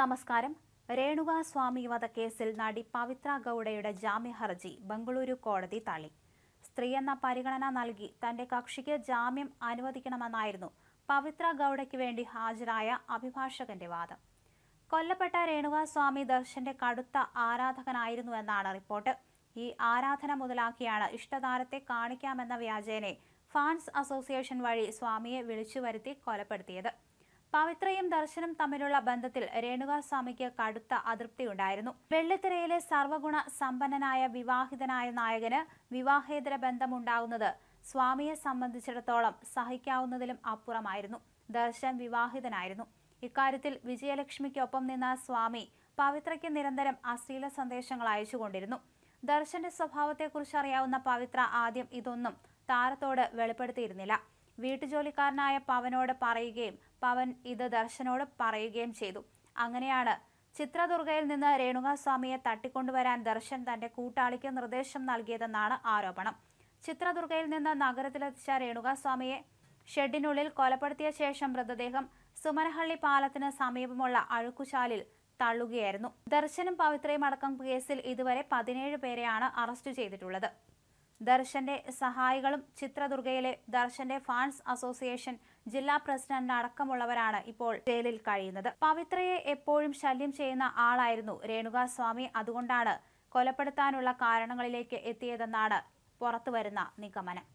നമസ്കാരം രേണുക സ്വാമി വധക്കേസിൽ നടി പവിത്ര ഗൗഡയുടെ ജാമ്യഹർജി ബംഗളൂരു കോടതി തള്ളി സ്ത്രീയെന്ന പരിഗണന നൽകി തന്റെ കക്ഷിക്ക് ജാമ്യം അനുവദിക്കണമെന്നായിരുന്നു പവിത്ര ഗൗഡയ്ക്ക് വേണ്ടി ഹാജരായ അഭിഭാഷകന്റെ വാദം കൊല്ലപ്പെട്ട രേണുക സ്വാമി ദർശന്റെ കടുത്ത ആരാധകനായിരുന്നു എന്നാണ് റിപ്പോർട്ട് ഈ ആരാധന മുതലാക്കിയാണ് ഇഷ്ടതാരത്തെ കാണിക്കാമെന്ന വ്യാജേനെ ഫാൻസ് അസോസിയേഷൻ വഴി സ്വാമിയെ വിളിച്ചു വരുത്തി കൊലപ്പെടുത്തിയത് പവിത്രയും ദർശനം തമ്മിലുള്ള ബന്ധത്തിൽ രേണുകാസ്വാമിക്ക് കടുത്ത അതൃപ്തിയുണ്ടായിരുന്നു വെള്ളിത്തിരയിലെ സർവഗുണ സമ്പന്നനായ വിവാഹിതനായ നായകന് വിവാഹേതര ബന്ധമുണ്ടാകുന്നത് സ്വാമിയെ സംബന്ധിച്ചിടത്തോളം സഹിക്കാവുന്നതിലും അപ്പുറമായിരുന്നു ദർശൻ വിവാഹിതനായിരുന്നു ഇക്കാര്യത്തിൽ വിജയലക്ഷ്മിക്കൊപ്പം നിന്ന സ്വാമി പവിത്രയ്ക്ക് നിരന്തരം അശ്ലീല സന്ദേശങ്ങൾ അയച്ചുകൊണ്ടിരുന്നു ദർശന്റെ സ്വഭാവത്തെക്കുറിച്ച് അറിയാവുന്ന പവിത്ര ആദ്യം ഇതൊന്നും താരത്തോട് വെളിപ്പെടുത്തിയിരുന്നില്ല വീട്ടുജോലിക്കാരനായ പവനോട് പറയുകയും പവൻ ഇത് ദർശനോട് പറയുകയും ചെയ്തു അങ്ങനെയാണ് ചിത്രദുർഗയിൽ നിന്ന് രേണുകാസ്വാമിയെ തട്ടിക്കൊണ്ടുവരാൻ ദർശൻ തന്റെ കൂട്ടാളിക്ക് നിർദ്ദേശം നൽകിയതെന്നാണ് ആരോപണം ചിത്രദുർഗയിൽ നിന്ന് നഗരത്തിലെത്തിച്ച രേണുകാസ്വാമിയെ ഷെഡിനുള്ളിൽ കൊലപ്പെടുത്തിയ ശേഷം മൃതദേഹം സുമനഹള്ളി പാലത്തിന് സമീപമുള്ള അഴുക്കുശാലിൽ തള്ളുകയായിരുന്നു ദർശനും പവിത്രയും അടക്കം കേസിൽ ഇതുവരെ പതിനേഴ് പേരെയാണ് അറസ്റ്റ് ചെയ്തിട്ടുള്ളത് ദർശന്റെ സഹായികളും ചിത്രദുർഗയിലെ ദർശന്റെ ഫാൻസ് അസോസിയേഷൻ ജില്ലാ പ്രസിഡന്റ് അടക്കമുള്ളവരാണ് ഇപ്പോൾ ജയിലിൽ കഴിയുന്നത് പവിത്രയെ എപ്പോഴും ശല്യം ചെയ്യുന്ന ആളായിരുന്നു രേണുകാസ്വാമി അതുകൊണ്ടാണ് കൊലപ്പെടുത്താനുള്ള കാരണങ്ങളിലേക്ക് എത്തിയതെന്നാണ് പുറത്തുവരുന്ന നിഗമനം